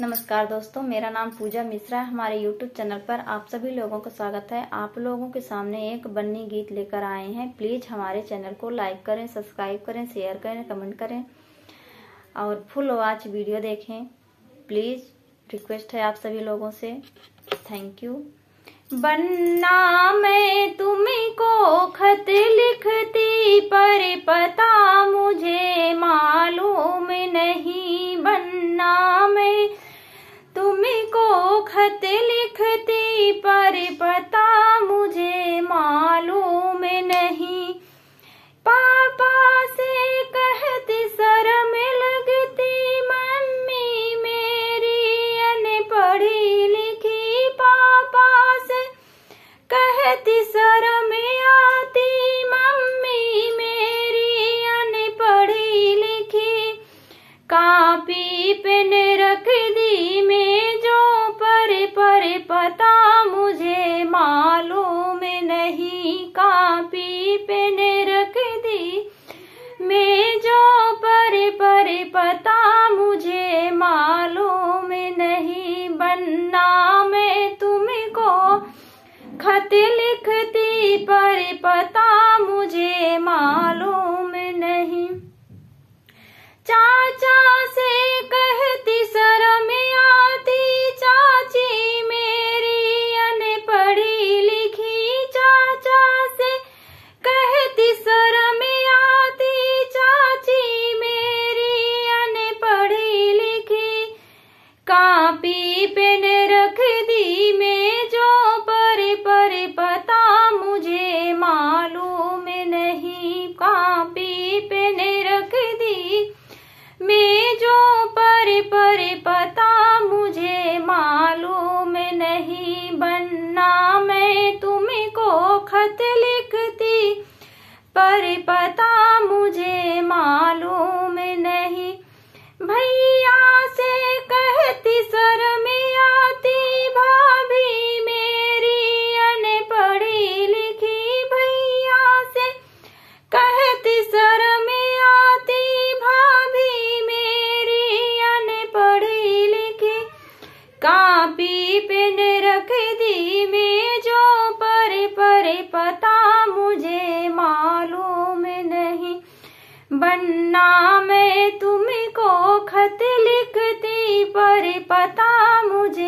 नमस्कार दोस्तों मेरा नाम पूजा मिश्रा है हमारे यूट्यूब चैनल पर आप सभी लोगों का स्वागत है आप लोगों के सामने एक बन्नी गीत लेकर आए हैं प्लीज़ हमारे चैनल को लाइक करें सब्सक्राइब करें शेयर करें कमेंट करें और फुल वॉच वीडियो देखें प्लीज़ रिक्वेस्ट है आप सभी लोगों से थैंक यू बन्ना मैं तुम्हें को खत लिखती पर पता मुझे खत लिखती पर पता मुझे मालूम नहीं पापा से कहती शर्म लगती मम्मी मेरी अन पढ़ी लिखी पापा से कहती शर्म आती मम्मी मेरी अन पढ़ी लिखी कापी पेन रख दी मैं जो पता मुझे मालूम नहीं कापी पे ने रख दी मैं जो पर पर पता मुझे मालूम नहीं बनना मैं तुमको खत लिखती पर पता जो परे परे पता मुझे मालूम नहीं बनना मैं को खत लिखती पर पता मुझे मालूम नहीं भैया से कहती सर पिन रख दी में जो पर पर पता मुझे मालूम नहीं बनना मैं को खत लिखती पर पता मुझे